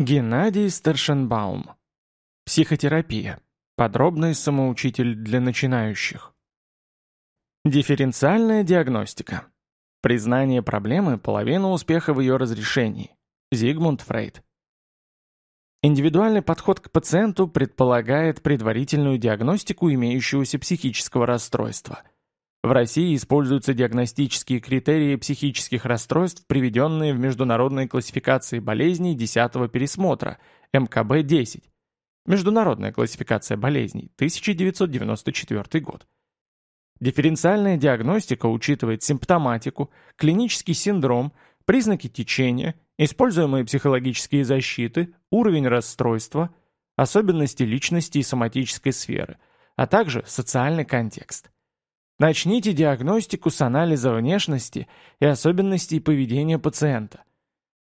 Геннадий Старшенбаум. Психотерапия. Подробный самоучитель для начинающих. Дифференциальная диагностика. Признание проблемы – половина успеха в ее разрешении. Зигмунд Фрейд. Индивидуальный подход к пациенту предполагает предварительную диагностику имеющегося психического расстройства, в России используются диагностические критерии психических расстройств, приведенные в международной классификации болезней 10-го пересмотра, МКБ-10. Международная классификация болезней, 1994 год. Дифференциальная диагностика учитывает симптоматику, клинический синдром, признаки течения, используемые психологические защиты, уровень расстройства, особенности личности и соматической сферы, а также социальный контекст – Начните диагностику с анализа внешности и особенностей поведения пациента.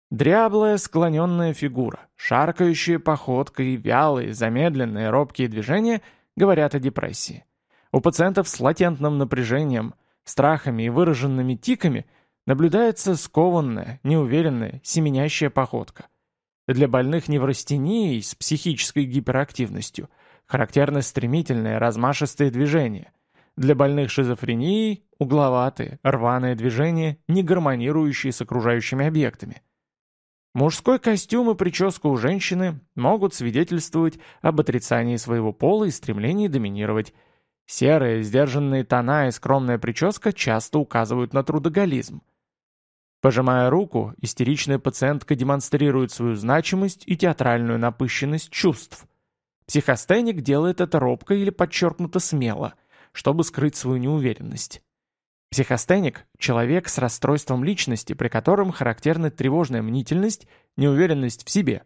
Дряблая склоненная фигура, шаркающая походка и вялые, замедленные, робкие движения говорят о депрессии. У пациентов с латентным напряжением, страхами и выраженными тиками наблюдается скованная, неуверенная, семенящая походка. Для больных неврастенией с психической гиперактивностью характерны стремительные, размашистые движения – для больных шизофренией – угловатые, рваные движения, не гармонирующие с окружающими объектами. Мужской костюм и прическа у женщины могут свидетельствовать об отрицании своего пола и стремлении доминировать. Серые, сдержанные тона и скромная прическа часто указывают на трудоголизм. Пожимая руку, истеричная пациентка демонстрирует свою значимость и театральную напыщенность чувств. Психостеник делает это робко или подчеркнуто смело чтобы скрыть свою неуверенность. Психостеник – человек с расстройством личности, при котором характерны тревожная мнительность, неуверенность в себе.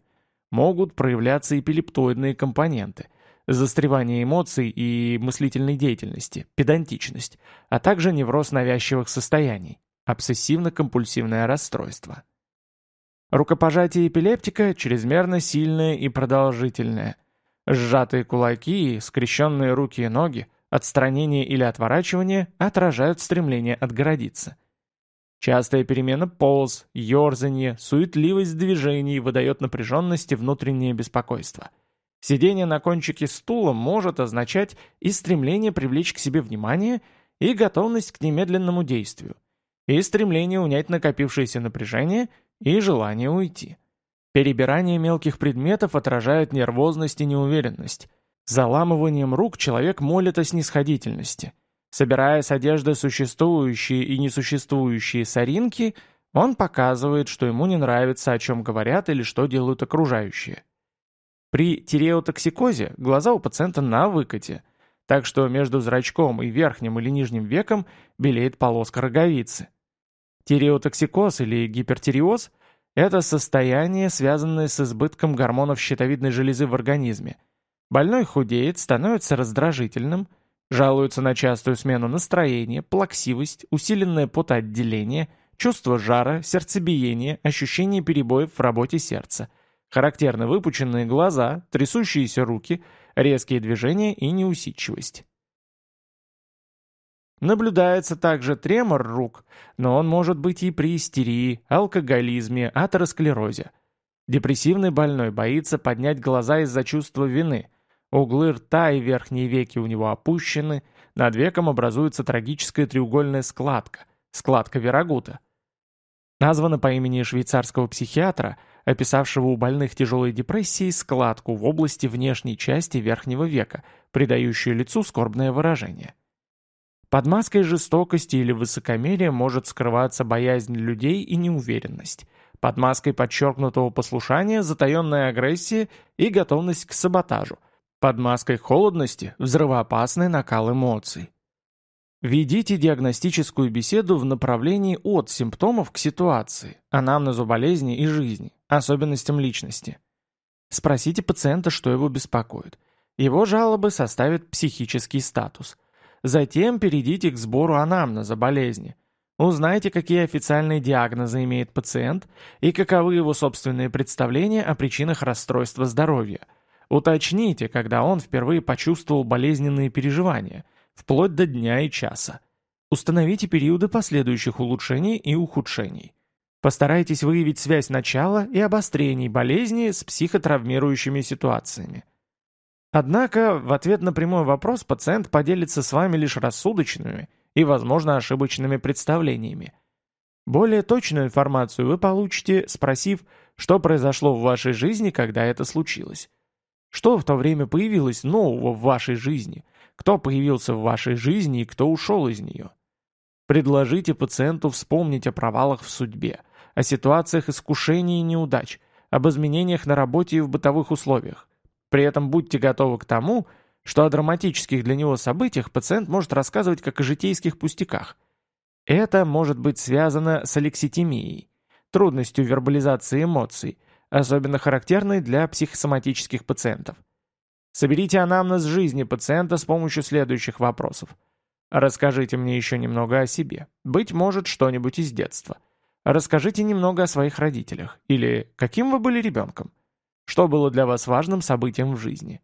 Могут проявляться эпилептоидные компоненты, застревание эмоций и мыслительной деятельности, педантичность, а также невроз навязчивых состояний, обсессивно-компульсивное расстройство. Рукопожатие эпилептика – чрезмерно сильное и продолжительное. Сжатые кулаки скрещенные руки и ноги – отстранение или отворачивание отражают стремление отгородиться. Частая перемена полз, ерзанье, суетливость движений выдает напряженность и внутреннее беспокойство. Сидение на кончике стула может означать и стремление привлечь к себе внимание, и готовность к немедленному действию, и стремление унять накопившееся напряжение, и желание уйти. Перебирание мелких предметов отражает нервозность и неуверенность. Заламыванием рук человек молит о снисходительности. Собирая с одежды существующие и несуществующие соринки, он показывает, что ему не нравится, о чем говорят или что делают окружающие. При тиреотоксикозе глаза у пациента на выкате, так что между зрачком и верхним или нижним веком белеет полоска роговицы. Тиреотоксикоз или гипертиреоз – это состояние, связанное с избытком гормонов щитовидной железы в организме – Больной худеет, становится раздражительным, жалуется на частую смену настроения, плаксивость, усиленное потоотделение, чувство жара, сердцебиение, ощущение перебоев в работе сердца. Характерны выпученные глаза, трясущиеся руки, резкие движения и неусидчивость. Наблюдается также тремор рук, но он может быть и при истерии, алкоголизме, атеросклерозе. Депрессивный больной боится поднять глаза из-за чувства вины – Углы рта и верхние веки у него опущены, над веком образуется трагическая треугольная складка, складка Верагута. Названа по имени швейцарского психиатра, описавшего у больных тяжелой депрессии складку в области внешней части верхнего века, придающую лицу скорбное выражение. Под маской жестокости или высокомерия может скрываться боязнь людей и неуверенность. Под маской подчеркнутого послушания затаенная агрессия и готовность к саботажу, под маской холодности – взрывоопасный накал эмоций. Ведите диагностическую беседу в направлении от симптомов к ситуации, анамнезу болезни и жизни, особенностям личности. Спросите пациента, что его беспокоит. Его жалобы составят психический статус. Затем перейдите к сбору анамнеза болезни. Узнайте, какие официальные диагнозы имеет пациент и каковы его собственные представления о причинах расстройства здоровья – Уточните, когда он впервые почувствовал болезненные переживания, вплоть до дня и часа. Установите периоды последующих улучшений и ухудшений. Постарайтесь выявить связь начала и обострений болезни с психотравмирующими ситуациями. Однако, в ответ на прямой вопрос пациент поделится с вами лишь рассудочными и, возможно, ошибочными представлениями. Более точную информацию вы получите, спросив, что произошло в вашей жизни, когда это случилось. Что в то время появилось нового в вашей жизни? Кто появился в вашей жизни и кто ушел из нее? Предложите пациенту вспомнить о провалах в судьбе, о ситуациях искушений и неудач, об изменениях на работе и в бытовых условиях. При этом будьте готовы к тому, что о драматических для него событиях пациент может рассказывать как о житейских пустяках. Это может быть связано с алекситимией, трудностью вербализации эмоций, особенно характерной для психосоматических пациентов. Соберите анамнез жизни пациента с помощью следующих вопросов. Расскажите мне еще немного о себе. Быть может, что-нибудь из детства. Расскажите немного о своих родителях. Или каким вы были ребенком? Что было для вас важным событием в жизни?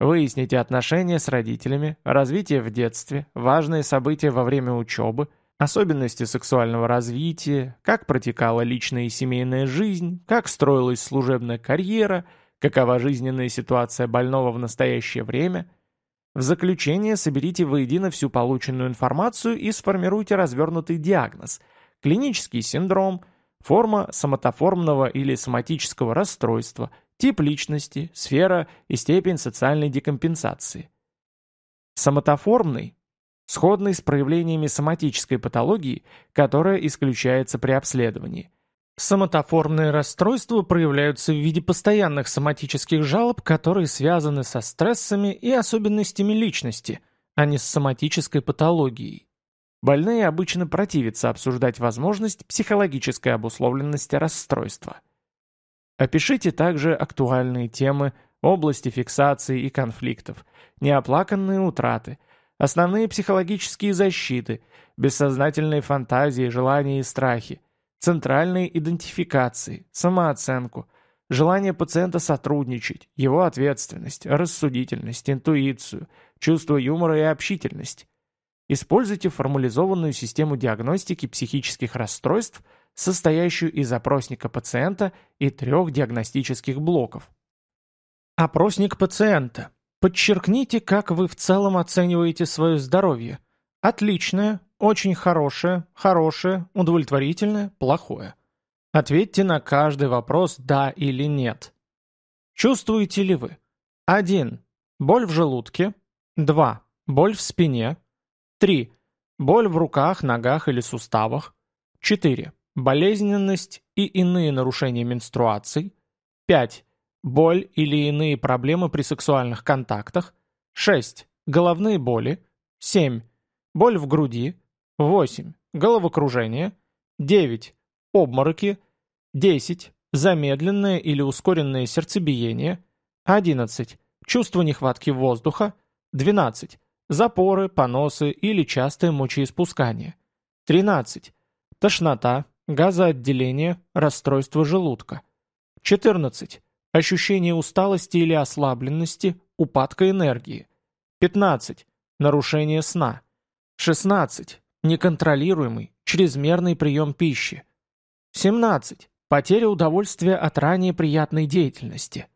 Выясните отношения с родителями, развитие в детстве, важные события во время учебы – Особенности сексуального развития, как протекала личная и семейная жизнь, как строилась служебная карьера, какова жизненная ситуация больного в настоящее время. В заключение соберите воедино всю полученную информацию и сформируйте развернутый диагноз – клинический синдром, форма соматоформного или соматического расстройства, тип личности, сфера и степень социальной декомпенсации. Соматоформный сходный с проявлениями соматической патологии, которая исключается при обследовании. Соматоформные расстройства проявляются в виде постоянных соматических жалоб, которые связаны со стрессами и особенностями личности, а не с соматической патологией. Больные обычно противятся обсуждать возможность психологической обусловленности расстройства. Опишите также актуальные темы, области фиксации и конфликтов, неоплаканные утраты – Основные психологические защиты, бессознательные фантазии, желания и страхи, центральные идентификации, самооценку, желание пациента сотрудничать, его ответственность, рассудительность, интуицию, чувство юмора и общительность. Используйте формализованную систему диагностики психических расстройств, состоящую из опросника пациента и трех диагностических блоков. Опросник пациента. Подчеркните, как вы в целом оцениваете свое здоровье. Отличное, очень хорошее, хорошее, удовлетворительное, плохое. Ответьте на каждый вопрос «да» или «нет». Чувствуете ли вы? 1. Боль в желудке. 2. Боль в спине. 3. Боль в руках, ногах или суставах. 4. Болезненность и иные нарушения менструаций. 5. Боль или иные проблемы при сексуальных контактах. 6. Головные боли. 7. Боль в груди. 8. Головокружение. 9. Обмороки. 10. Замедленное или ускоренное сердцебиение. 11. Чувство нехватки воздуха. 12. Запоры, поносы или частое мочеиспускание. 13. Тошнота, газоотделение, расстройство желудка. 14. Ощущение усталости или ослабленности, упадка энергии. 15. Нарушение сна. 16. Неконтролируемый, чрезмерный прием пищи. 17. Потеря удовольствия от ранее приятной деятельности.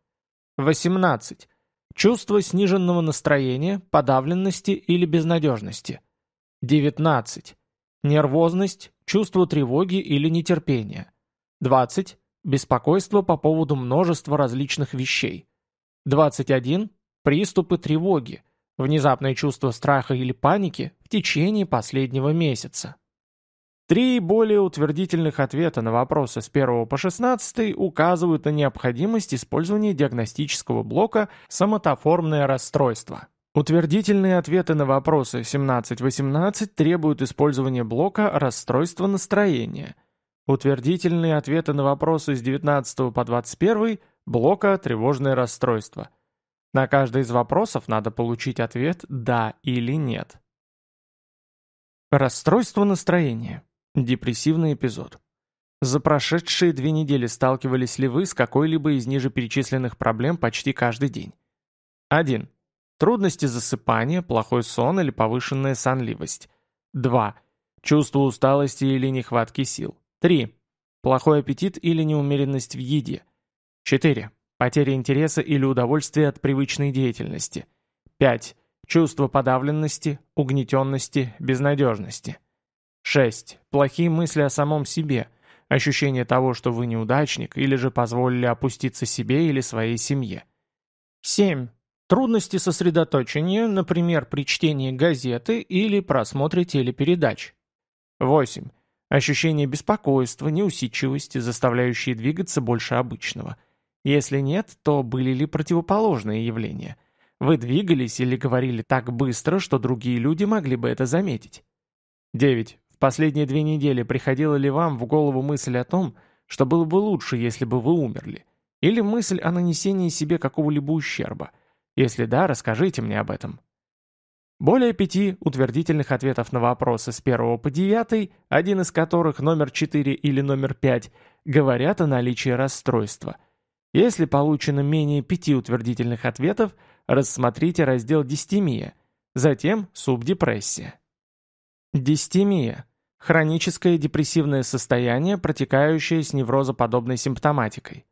18. Чувство сниженного настроения, подавленности или безнадежности. 19. Нервозность, чувство тревоги или нетерпения. 20. Беспокойство по поводу множества различных вещей. 21. Приступы тревоги. Внезапное чувство страха или паники в течение последнего месяца. Три более утвердительных ответа на вопросы с 1 по 16 указывают на необходимость использования диагностического блока «Самотоформное расстройство». Утвердительные ответы на вопросы 17-18 требуют использования блока «Расстройство настроения», Утвердительные ответы на вопросы с 19 по 21 блока «Тревожное расстройство». На каждый из вопросов надо получить ответ «да» или «нет». Расстройство настроения. Депрессивный эпизод. За прошедшие две недели сталкивались ли вы с какой-либо из ниже перечисленных проблем почти каждый день? 1. Трудности засыпания, плохой сон или повышенная сонливость. 2. Чувство усталости или нехватки сил. 3. Плохой аппетит или неумеренность в еде. 4. Потеря интереса или удовольствия от привычной деятельности. 5. Чувство подавленности, угнетенности, безнадежности. 6. Плохие мысли о самом себе, ощущение того, что вы неудачник, или же позволили опуститься себе или своей семье. 7. Трудности сосредоточения, например, при чтении газеты или просмотре телепередач. 8. Ощущение беспокойства, неусидчивости, заставляющие двигаться больше обычного. Если нет, то были ли противоположные явления? Вы двигались или говорили так быстро, что другие люди могли бы это заметить? 9. В последние две недели приходила ли вам в голову мысль о том, что было бы лучше, если бы вы умерли? Или мысль о нанесении себе какого-либо ущерба? Если да, расскажите мне об этом. Более пяти утвердительных ответов на вопросы с первого по девятый, один из которых номер четыре или номер пять, говорят о наличии расстройства. Если получено менее пяти утвердительных ответов, рассмотрите раздел «Дистемия», затем «Субдепрессия». Дистемия – хроническое депрессивное состояние, протекающее с неврозоподобной симптоматикой.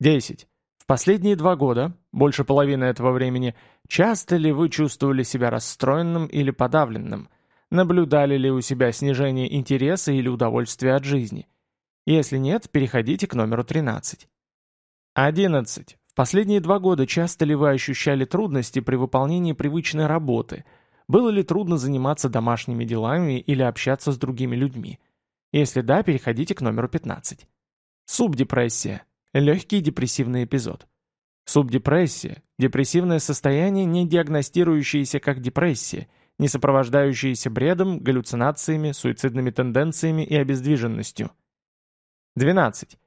10. Последние два года, больше половины этого времени, часто ли вы чувствовали себя расстроенным или подавленным? Наблюдали ли у себя снижение интереса или удовольствия от жизни? Если нет, переходите к номеру 13. 11. В последние два года часто ли вы ощущали трудности при выполнении привычной работы? Было ли трудно заниматься домашними делами или общаться с другими людьми? Если да, переходите к номеру 15. Субдепрессия. Легкий депрессивный эпизод. Субдепрессия – депрессивное состояние, не диагностирующееся как депрессия, не сопровождающееся бредом, галлюцинациями, суицидными тенденциями и обездвиженностью. 12.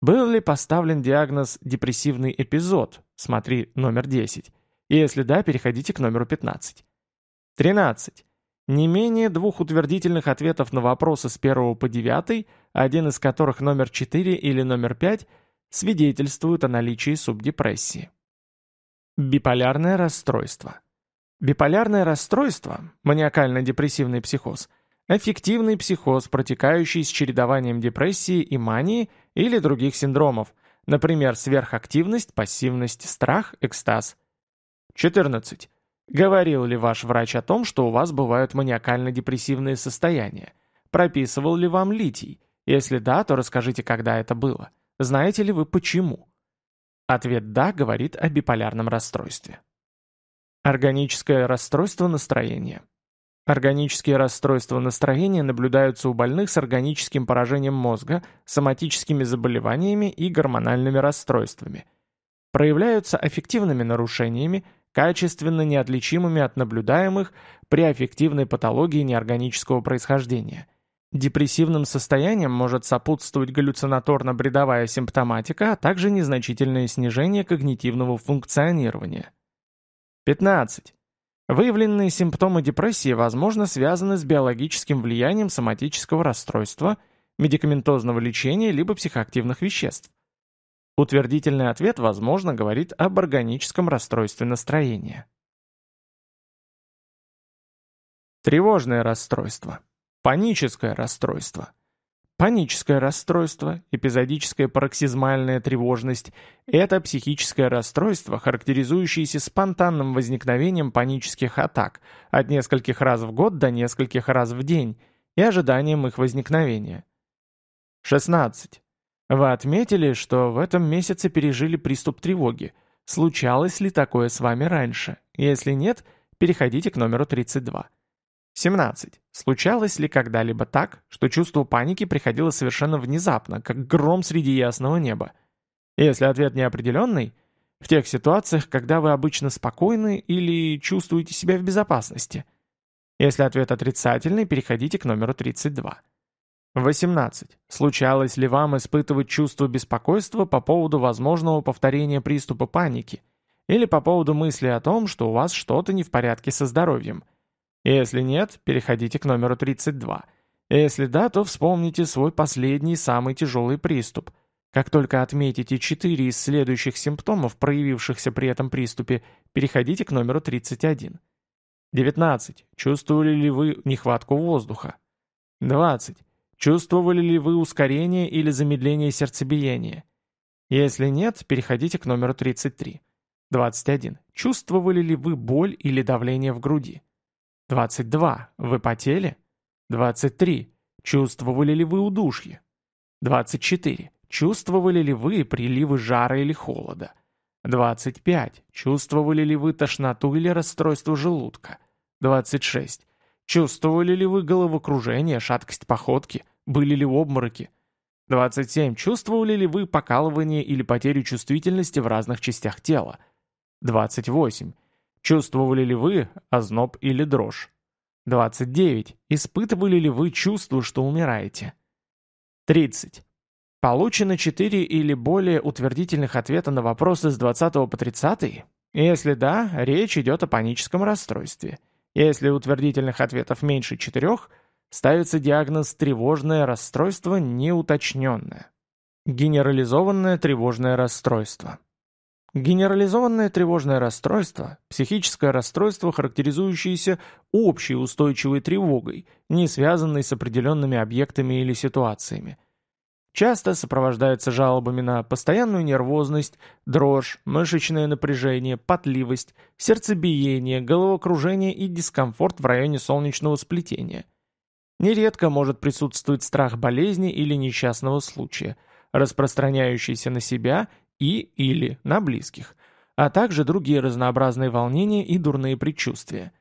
Был ли поставлен диагноз «депрессивный эпизод» смотри номер 10, и если да, переходите к номеру 15. 13. Не менее двух утвердительных ответов на вопросы с 1 по 9, один из которых номер 4 или номер 5– свидетельствуют о наличии субдепрессии. Биполярное расстройство. Биполярное расстройство, маниакально-депрессивный психоз, аффективный психоз, протекающий с чередованием депрессии и мании или других синдромов, например, сверхактивность, пассивность, страх, экстаз. 14. Говорил ли ваш врач о том, что у вас бывают маниакально-депрессивные состояния? Прописывал ли вам литий? Если да, то расскажите, когда это было. Знаете ли вы почему? Ответ «да» говорит о биполярном расстройстве. Органическое расстройство настроения. Органические расстройства настроения наблюдаются у больных с органическим поражением мозга, соматическими заболеваниями и гормональными расстройствами. Проявляются аффективными нарушениями, качественно неотличимыми от наблюдаемых при аффективной патологии неорганического происхождения – Депрессивным состоянием может сопутствовать галлюцинаторно-бредовая симптоматика, а также незначительное снижение когнитивного функционирования. 15. Выявленные симптомы депрессии, возможно, связаны с биологическим влиянием соматического расстройства, медикаментозного лечения либо психоактивных веществ. Утвердительный ответ, возможно, говорит об органическом расстройстве настроения. Тревожное расстройство. Паническое расстройство. Паническое расстройство, эпизодическая пароксизмальная тревожность – это психическое расстройство, характеризующееся спонтанным возникновением панических атак от нескольких раз в год до нескольких раз в день и ожиданием их возникновения. 16. Вы отметили, что в этом месяце пережили приступ тревоги. Случалось ли такое с вами раньше? Если нет, переходите к номеру 32. 17. Случалось ли когда-либо так, что чувство паники приходило совершенно внезапно, как гром среди ясного неба? Если ответ неопределенный, в тех ситуациях, когда вы обычно спокойны или чувствуете себя в безопасности. Если ответ отрицательный, переходите к номеру 32. 18. Случалось ли вам испытывать чувство беспокойства по поводу возможного повторения приступа паники? Или по поводу мысли о том, что у вас что-то не в порядке со здоровьем – если нет, переходите к номеру 32. Если да, то вспомните свой последний самый тяжелый приступ. Как только отметите 4 из следующих симптомов, проявившихся при этом приступе, переходите к номеру 31. 19. Чувствовали ли вы нехватку воздуха? 20. Чувствовали ли вы ускорение или замедление сердцебиения? Если нет, переходите к номеру 33. 21. Чувствовали ли вы боль или давление в груди? 22. Вы потели? 23. Чувствовали ли вы удушье? 24. Чувствовали ли вы приливы жара или холода? 25. Чувствовали ли вы тошноту или расстройство желудка? 26. Чувствовали ли вы головокружение, шаткость походки? Были ли обмороки? 27. Чувствовали ли вы покалывание или потерю чувствительности в разных частях тела? 28. Чувствовали ли вы озноб или дрожь? 29. Испытывали ли вы чувство, что умираете? 30. Получено 4 или более утвердительных ответа на вопросы с 20 по 30? Если да, речь идет о паническом расстройстве. Если утвердительных ответов меньше 4, ставится диагноз «тревожное расстройство неуточненное». Генерализованное тревожное расстройство. Генерализованное тревожное расстройство – психическое расстройство, характеризующееся общей устойчивой тревогой, не связанной с определенными объектами или ситуациями. Часто сопровождается жалобами на постоянную нервозность, дрожь, мышечное напряжение, потливость, сердцебиение, головокружение и дискомфорт в районе солнечного сплетения. Нередко может присутствовать страх болезни или несчастного случая – распространяющийся на себя и или на близких, а также другие разнообразные волнения и дурные предчувствия.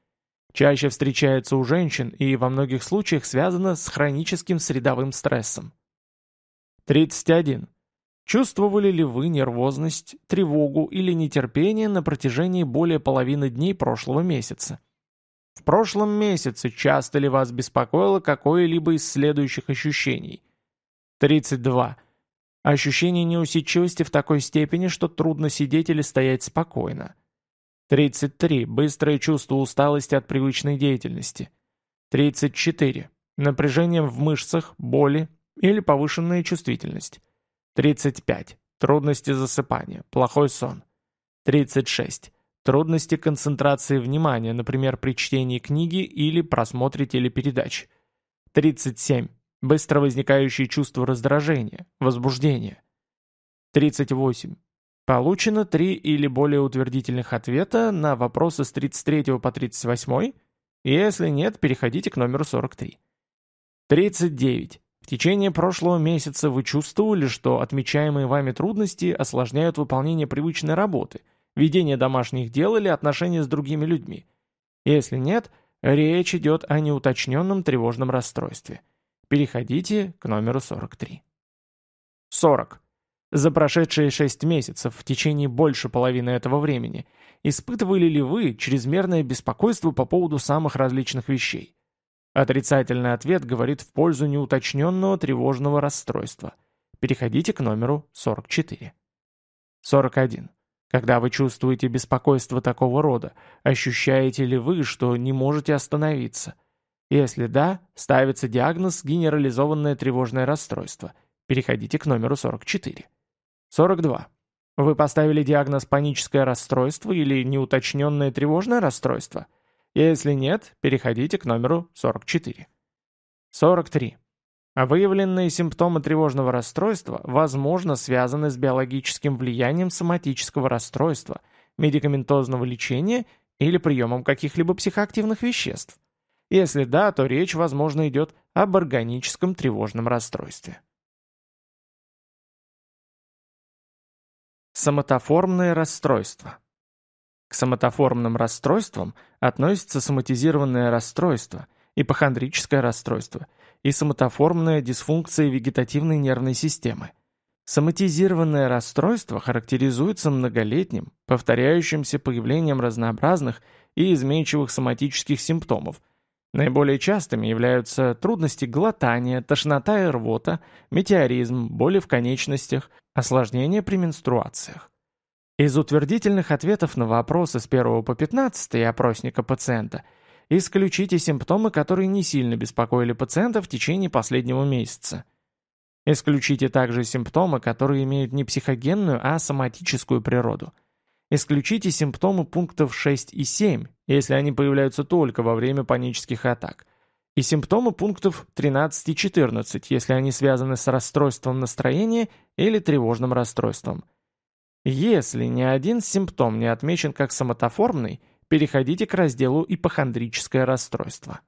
Чаще встречается у женщин и во многих случаях связано с хроническим средовым стрессом. 31. Чувствовали ли вы нервозность, тревогу или нетерпение на протяжении более половины дней прошлого месяца? В прошлом месяце часто ли вас беспокоило какое-либо из следующих ощущений? 32. Ощущение неусидчивости в такой степени, что трудно сидеть или стоять спокойно. 33. Быстрое чувство усталости от привычной деятельности. 34. Напряжение в мышцах, боли или повышенная чувствительность. 35. Трудности засыпания, плохой сон. 36. Трудности концентрации внимания, например, при чтении книги или просмотре телепередач. 37 быстро возникающие чувства раздражения, возбуждения. 38. Получено три или более утвердительных ответа на вопросы с 33 по 38. Если нет, переходите к номеру 43. 39. В течение прошлого месяца вы чувствовали, что отмечаемые вами трудности осложняют выполнение привычной работы, ведение домашних дел или отношения с другими людьми. Если нет, речь идет о неуточненном тревожном расстройстве. Переходите к номеру 43. 40. За прошедшие 6 месяцев, в течение больше половины этого времени, испытывали ли вы чрезмерное беспокойство по поводу самых различных вещей? Отрицательный ответ говорит в пользу неуточненного тревожного расстройства. Переходите к номеру 44. 41. Когда вы чувствуете беспокойство такого рода, ощущаете ли вы, что не можете остановиться? Если да, ставится диагноз «генерализованное тревожное расстройство». Переходите к номеру 44. 42. Вы поставили диагноз «паническое расстройство» или «неуточненное тревожное расстройство»? Если нет, переходите к номеру 44. 43. А выявленные симптомы тревожного расстройства, возможно, связаны с биологическим влиянием соматического расстройства, медикаментозного лечения или приемом каких-либо психоактивных веществ. Если да, то речь, возможно, идет об органическом тревожном расстройстве. Соматоформные расстройство. К соматоформным расстройствам относятся соматизированное расстройство, ипохондрическое расстройство и соматоформная дисфункция вегетативной нервной системы. Соматизированное расстройство характеризуется многолетним, повторяющимся появлением разнообразных и изменчивых соматических симптомов – Наиболее частыми являются трудности глотания, тошнота и рвота, метеоризм, боли в конечностях, осложнения при менструациях. Из утвердительных ответов на вопросы с 1 по 15 опросника пациента исключите симптомы, которые не сильно беспокоили пациента в течение последнего месяца. Исключите также симптомы, которые имеют не психогенную, а соматическую природу – Исключите симптомы пунктов 6 и 7, если они появляются только во время панических атак. И симптомы пунктов 13 и 14, если они связаны с расстройством настроения или тревожным расстройством. Если ни один симптом не отмечен как самотоформный, переходите к разделу «Ипохондрическое расстройство».